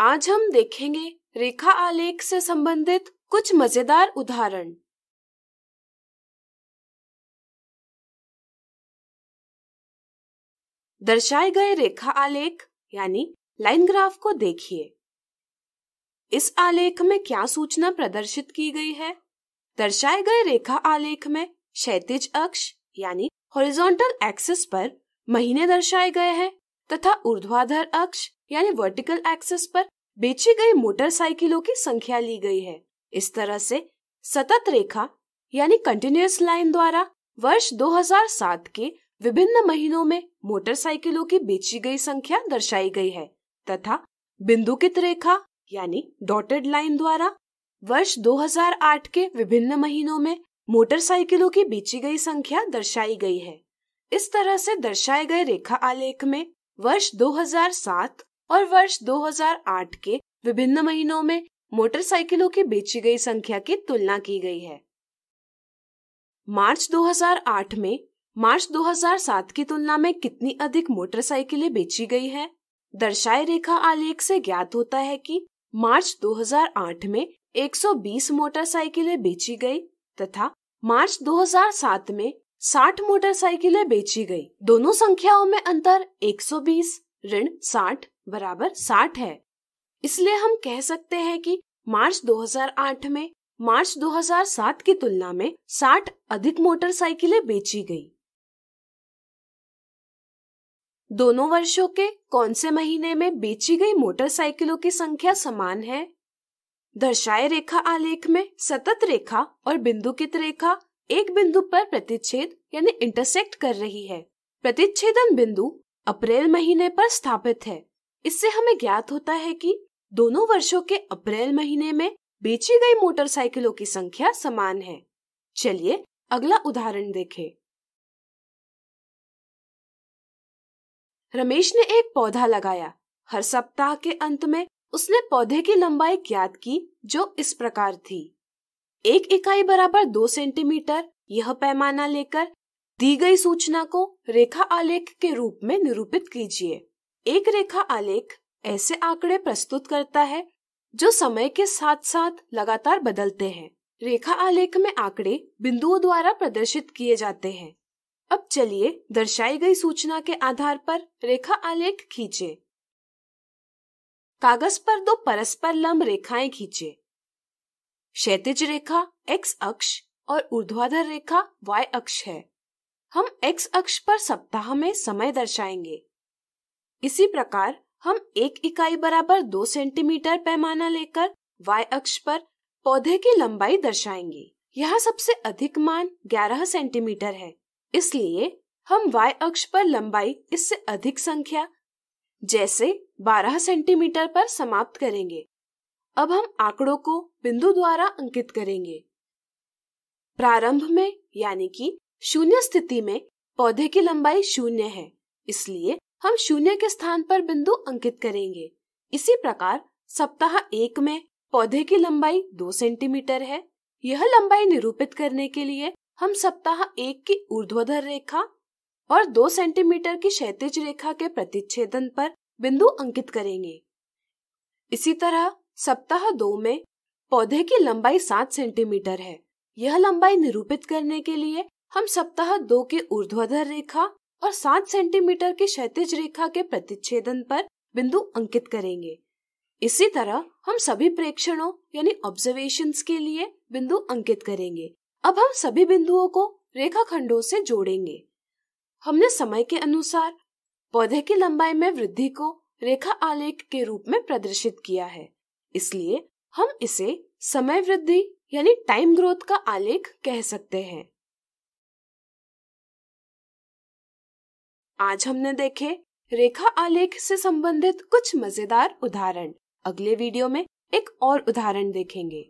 आज हम देखेंगे रेखा आलेख से संबंधित कुछ मजेदार उदाहरण दर्शाए गए रेखा आलेख यानी लाइन ग्राफ को देखिए इस आलेख में क्या सूचना प्रदर्शित की गई है दर्शाए गए रेखा आलेख में क्षैतिज अक्ष यानी हॉरिजॉन्टल एक्सिस पर महीने दर्शाए गए हैं तथा ऊर्ध्वाधर अक्ष यानी वर्टिकल एक्सिस पर बेचे गए मोटरसाइकिलों की संख्या ली गई है इस तरह से सतत रेखा यानी कंटिन्यूस लाइन द्वारा वर्ष 2007 के विभिन्न महीनों में मोटरसाइकिलों की बेची गई संख्या दर्शाई गई है तथा बिंदुकित रेखा यानी डॉटेड लाइन द्वारा वर्ष 2008 के विभिन्न महीनों में मोटरसाइकिलों की बेची गई संख्या दर्शाई गई है इस तरह से दर्शाए गए रेखा आलेख में वर्ष 2007 और वर्ष 2008 के विभिन्न महीनों में मोटरसाइकिलों की बेची गई संख्या की तुलना की गई है मार्च 2008 में मार्च 2007 की तुलना में कितनी अधिक मोटरसाइकिलें बेची गई है दर्शाए रेखा आलेख से ज्ञात होता है कि मार्च 2008 में 120 मोटरसाइकिलें बेची गई तथा मार्च 2007 में 60 मोटरसाइकिलें बेची गई दोनों संख्याओं में अंतर 120 ऋण 60 बराबर साठ है इसलिए हम कह सकते हैं कि मार्च 2008 में मार्च 2007 की तुलना में 60 अधिक मोटरसाइकिलें बेची गई दोनों वर्षों के कौन से महीने में बेची गई मोटरसाइकिलों की संख्या समान है दर्शाए रेखा आलेख में सतत रेखा और बिंदुकित रेखा एक बिंदु पर प्रतिच्छेद यानी इंटरसेक्ट कर रही है प्रतिच्छेदन बिंदु अप्रैल महीने पर स्थापित है इससे हमें ज्ञात होता है कि दोनों वर्षों के अप्रैल महीने में बेची गई मोटरसाइकिलों की संख्या समान है चलिए अगला उदाहरण देखें। रमेश ने एक पौधा लगाया हर सप्ताह के अंत में उसने पौधे की लंबाई ज्ञात की जो इस प्रकार थी एक इकाई बराबर दो सेंटीमीटर यह पैमाना लेकर दी गई सूचना को रेखा आलेख के रूप में निरूपित कीजिए एक रेखा आलेख ऐसे आंकड़े प्रस्तुत करता है जो समय के साथ साथ लगातार बदलते हैं रेखा आलेख में आंकड़े बिंदुओं द्वारा प्रदर्शित किए जाते हैं अब चलिए दर्शाई गई सूचना के आधार पर रेखा आलेख खींचे कागज पर दो परस्पर लंब रेखाएं खींचे क्षेत्रज रेखा एक्स अक्ष और ऊर्ध्वाधर रेखा वाई अक्ष है हम एक्स अक्ष पर सप्ताह में समय दर्शाएंगे इसी प्रकार हम एक इकाई बराबर दो सेंटीमीटर पैमाना लेकर y अक्ष पर पौधे की लंबाई दर्शाएंगे यहाँ सबसे अधिक मान 11 सेंटीमीटर है इसलिए हम y अक्ष पर लंबाई इससे अधिक संख्या जैसे 12 सेंटीमीटर पर समाप्त करेंगे अब हम आंकड़ों को बिंदु द्वारा अंकित करेंगे प्रारंभ में यानी कि शून्य स्थिति में पौधे की लंबाई शून्य है इसलिए हम शून्य के स्थान पर बिंदु अंकित करेंगे इसी प्रकार सप्ताह एक में पौधे की लंबाई दो सेंटीमीटर है यह लंबाई निरूपित करने के लिए हम सप्ताह एक की ऊर्ध्वधर रेखा और दो सेंटीमीटर की क्षैतिज रेखा के प्रतिच्छेदन पर बिंदु अंकित करेंगे इसी तरह सप्ताह दो में पौधे की लंबाई सात सेंटीमीटर है यह लंबाई निरूपित करने के लिए हम सप्ताह दो की ऊर्ध्वधर रेखा और सात सेंटीमीटर की क्षैतिज रेखा के प्रतिच्छेदन पर बिंदु अंकित करेंगे इसी तरह हम सभी प्रेक्षणों यानी ऑब्जर्वेशन के लिए बिंदु अंकित करेंगे अब हम सभी बिंदुओं को रेखाखंडों से जोड़ेंगे हमने समय के अनुसार पौधे की लंबाई में वृद्धि को रेखा आलेख के रूप में प्रदर्शित किया है इसलिए हम इसे समय वृद्धि यानी टाइम ग्रोथ का आलेख कह सकते हैं आज हमने देखे रेखा आलेख से संबंधित कुछ मजेदार उदाहरण अगले वीडियो में एक और उदाहरण देखेंगे